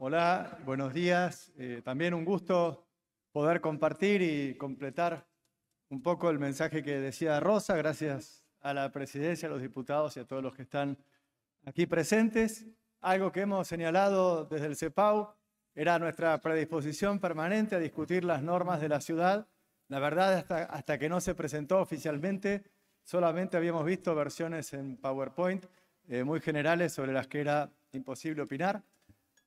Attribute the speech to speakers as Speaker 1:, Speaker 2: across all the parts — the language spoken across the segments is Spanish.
Speaker 1: Hola, buenos días. Eh, también un gusto poder compartir y completar un poco el mensaje que decía Rosa. Gracias a la presidencia, a los diputados y a todos los que están aquí presentes. Algo que hemos señalado desde el CEPAU era nuestra predisposición permanente a discutir las normas de la ciudad. La verdad, hasta, que no se presentó oficialmente, solamente habíamos visto versiones en PowerPoint eh, muy generales sobre las que era imposible opinar.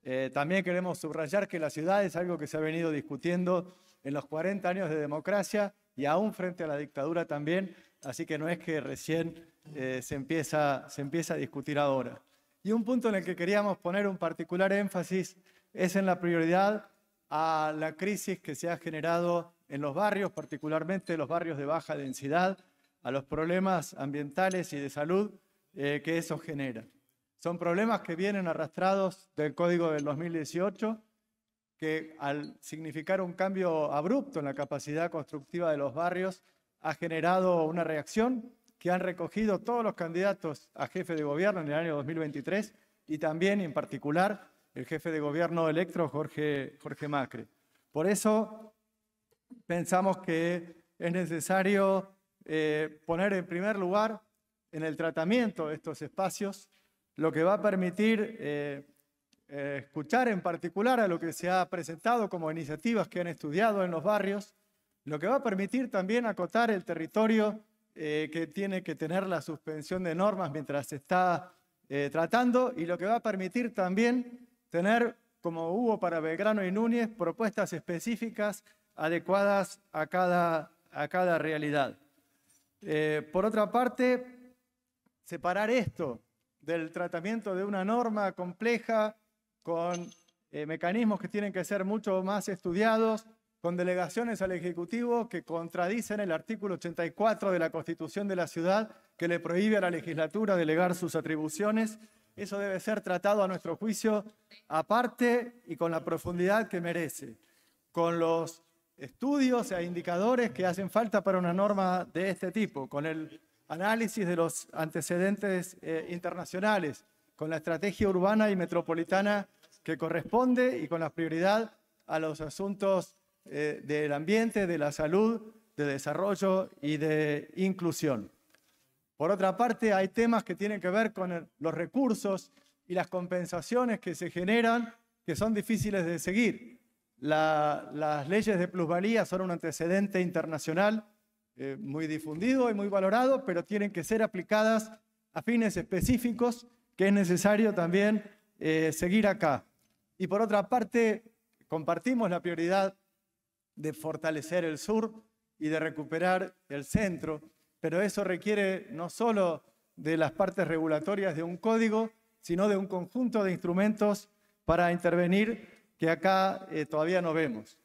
Speaker 1: Eh, también queremos subrayar que la ciudad es algo que se ha venido discutiendo en los 40 años de democracia y aún frente a la dictadura también, así que no es que recién eh, se, empieza, a discutir ahora. Y un punto en el que queríamos poner un particular énfasis es en la prioridad a la crisis que se ha generado en los barrios, particularmente los barrios de baja densidad, a los problemas ambientales y de salud eh, que eso genera. Son problemas que vienen arrastrados del código del 2018, que al significar un cambio abrupto en la capacidad constructiva de los barrios, ha generado una reacción que han recogido todos los candidatos a jefe de gobierno en el año 2023 y también en particular el jefe de gobierno electo Jorge, Jorge Macri. Por eso pensamos que es necesario eh, poner en primer lugar en el tratamiento de estos espacios lo que va a permitir eh, eh, escuchar en particular a lo que se ha presentado como iniciativas que han estudiado en los barrios, lo que va a permitir también acotar el territorio eh, que tiene que tener la suspensión de normas mientras se está tratando y lo que va a permitir también tener, como hubo para Belgrano y Núñez, propuestas específicas adecuadas a cada, a cada realidad. por otra parte, separar esto del tratamiento de una norma compleja, con eh, mecanismos que tienen que ser mucho más estudiados, con delegaciones al Ejecutivo que contradicen el artículo 84 de la Constitución de la Ciudad, que le prohíbe a la legislatura delegar sus atribuciones. Eso debe ser tratado a nuestro juicio aparte y con la profundidad que merece, con los estudios e indicadores que hacen falta para una norma de este tipo, con el análisis de los antecedentes eh, internacionales, con la estrategia urbana y metropolitana que corresponde y con la prioridad a los asuntos eh, del ambiente, de la salud, de desarrollo y de inclusión. Por otra parte, hay temas que tienen que ver con los recursos y las compensaciones que se generan que son difíciles de seguir. las leyes de plusvalía son un antecedente internacional eh, muy difundido y muy valorado, pero tienen que ser aplicadas a fines específicos que es necesario también eh, seguir acá. Y por otra parte, compartimos la prioridad de fortalecer el sur y de recuperar el centro, pero eso requiere no solo de las partes regulatorias de un código, sino de un conjunto de instrumentos para intervenir que acá eh, todavía no vemos.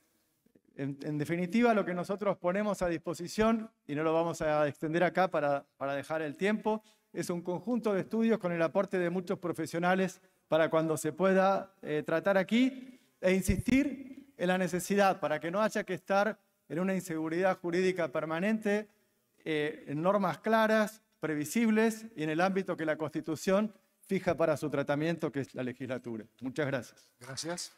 Speaker 1: En, definitiva, lo que nosotros ponemos a disposición, y no lo vamos a extender acá para, dejar el tiempo, es un conjunto de estudios con el aporte de muchos profesionales para cuando se pueda eh, tratar aquí e insistir en la necesidad para que no haya que estar en una inseguridad jurídica permanente, eh, en normas claras, previsibles y en el ámbito que la Constitución fija para su tratamiento, que es la legislatura. Muchas gracias. Gracias.